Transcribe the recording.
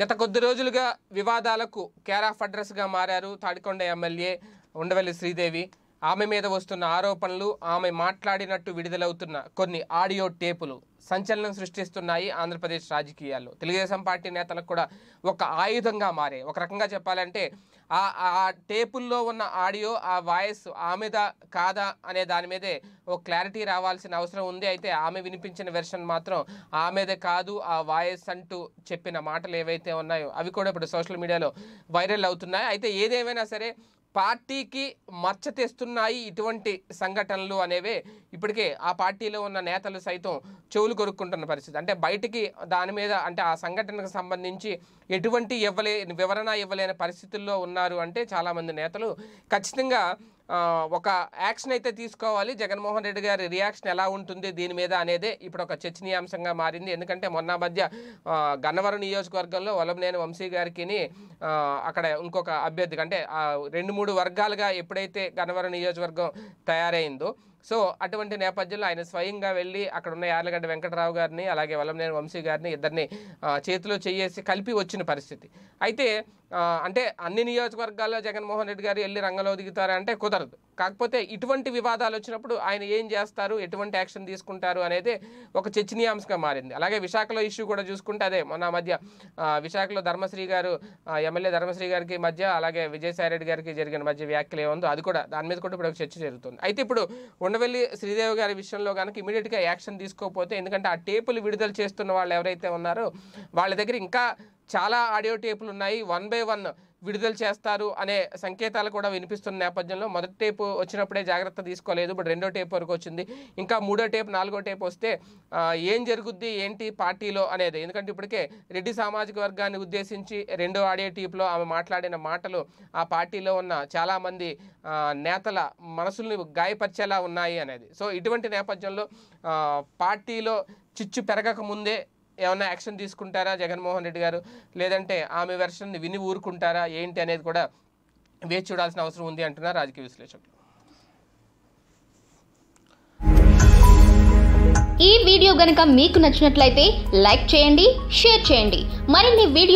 గత కొద్ది రోజులుగా వివాదాలకు కేర్ ఆఫ్ అడ్రస్గా మారారు తాడికొండ ఎమ్మెల్యే ఉండవల్లి శ్రీదేవి ఆమె మీద వస్తున్న ఆరోపణలు ఆమె మాట్లాడినట్టు విడుదలవుతున్న కొన్ని ఆడియో టేపులు సంచలనం సృష్టిస్తున్నాయి ఆంధ్రప్రదేశ్ రాజకీయాల్లో తెలుగుదేశం పార్టీ నేతలకు కూడా ఒక ఆయుధంగా మారే ఒక రకంగా చెప్పాలంటే ఆ ఆ టేపుల్లో ఉన్న ఆడియో ఆ వాయిస్ ఆమెద కాదా అనే దాని మీదే ఓ క్లారిటీ రావాల్సిన అవసరం ఉంది అయితే ఆమె వినిపించిన వెర్షన్ మాత్రం ఆమెద కాదు ఆ వాయిస్ అంటూ చెప్పిన మాటలు ఏవైతే ఉన్నాయో అవి కూడా ఇప్పుడు సోషల్ మీడియాలో వైరల్ అవుతున్నాయి అయితే ఏదేమైనా సరే పార్టీకి మచ్చ తెస్తున్నాయి ఇటువంటి సంఘటనలు అనేవే ఇప్పటికే ఆ పార్టీలో ఉన్న నేతలు సైతం చెవులు కొరుక్కుంటున్న పరిస్థితి అంటే బయటికి దాని మీద అంటే ఆ సంఘటనకు సంబంధించి ఎటువంటి ఇవ్వలే వివరణ ఇవ్వలేని పరిస్థితుల్లో ఉన్నారు అంటే చాలామంది నేతలు ఖచ్చితంగా ఒక యాక్షన్ అయితే తీసుకోవాలి జగన్మోహన్ రెడ్డి గారి రియాక్షన్ ఎలా ఉంటుంది దీని మీద అనేది ఇప్పుడు ఒక చర్చనీయాంశంగా మారింది ఎందుకంటే మొన్న మధ్య గన్నవరం నియోజకవర్గంలో వలంనేని వంశీ గారికి అక్కడ ఇంకొక అభ్యర్థి అంటే రెండు మూడు వర్గాలుగా ఎప్పుడైతే గన్నవరం నియోజకవర్గం తయారైందో సో అటువంటి నేపథ్యంలో ఆయన స్వయంగా వెళ్ళి అక్కడ ఉన్న యార్లగడ్డ వెంకటరావు గారిని అలాగే వల్లంనేని వంశీ గారిని ఇద్దరిని చేతిలో చేసి కలిపి వచ్చిన పరిస్థితి అయితే అంటే అన్ని నియోజకవర్గాల్లో జగన్మోహన్ రెడ్డి గారు వెళ్ళి రంగంలో దిగుతారంటే కుదరదు కాకపోతే ఇటువంటి వివాదాలు వచ్చినప్పుడు ఆయన ఏం చేస్తారు ఎటువంటి యాక్షన్ తీసుకుంటారు అనేది ఒక చర్చనీయాంశంగా మారింది అలాగే విశాఖలో ఇష్యూ కూడా చూసుకుంటే అదే మొన్న మధ్య విశాఖలో ధర్మశ్రీ గారు ఎమ్మెల్యే ధర్మశ్రీ గారికి మధ్య అలాగే విజయసాయి రెడ్డి గారికి జరిగిన మధ్య వ్యాఖ్యలు ఏముందో అది కూడా దాని మీద కూడా ఇప్పుడు ఒక చర్చ జరుగుతుంది అయితే ఇప్పుడు కొండవెల్లి శ్రీదేవి గారి విషయంలో కనుక ఇమీడియట్గా యాక్షన్ తీసుకోకపోతే ఎందుకంటే ఆ టేపులు విడుదల చేస్తున్న వాళ్ళు ఎవరైతే ఉన్నారో వాళ్ళ దగ్గర ఇంకా చాలా ఆడియో టేపులు ఉన్నాయి వన్ బై వన్ విడుదల చేస్తారు అనే సంకేతాలు కూడా వినిపిస్తున్న నేపథ్యంలో మొదటి టేపు వచ్చినప్పుడే జాగ్రత్త తీసుకోలేదు బట్ రెండో టేప్ వరకు వచ్చింది ఇంకా మూడో టేప్ నాలుగో టేప్ వస్తే ఏం జరుగుద్ది ఏంటి పార్టీలో అనేది ఎందుకంటే ఇప్పటికే రెడ్డి సామాజిక వర్గాన్ని ఉద్దేశించి రెండో ఆడే టీప్లో ఆమె మాట్లాడిన మాటలు ఆ పార్టీలో ఉన్న చాలామంది నేతల మనసుల్ని గాయపరిచేలా ఉన్నాయి అనేది సో ఇటువంటి నేపథ్యంలో పార్టీలో చిచ్చు పెరగక ముందే ఏమైనా యాక్షన్ తీసుకుంటారా జగన్మోహన్ రెడ్డి గారు లేదంటే ఆమె వెర్షన్ విని ఊరుకుంటారా ఏంటి అనేది కూడా వేచి చూడాల్సిన అవసరం ఉంది అంటున్నారు రాజకీయ విశ్లేషకులు ఈ వీడియో గనక మీకు నచ్చినట్లయితే లైక్ చేయండి షేర్ చేయండి మరిన్ని వీడియో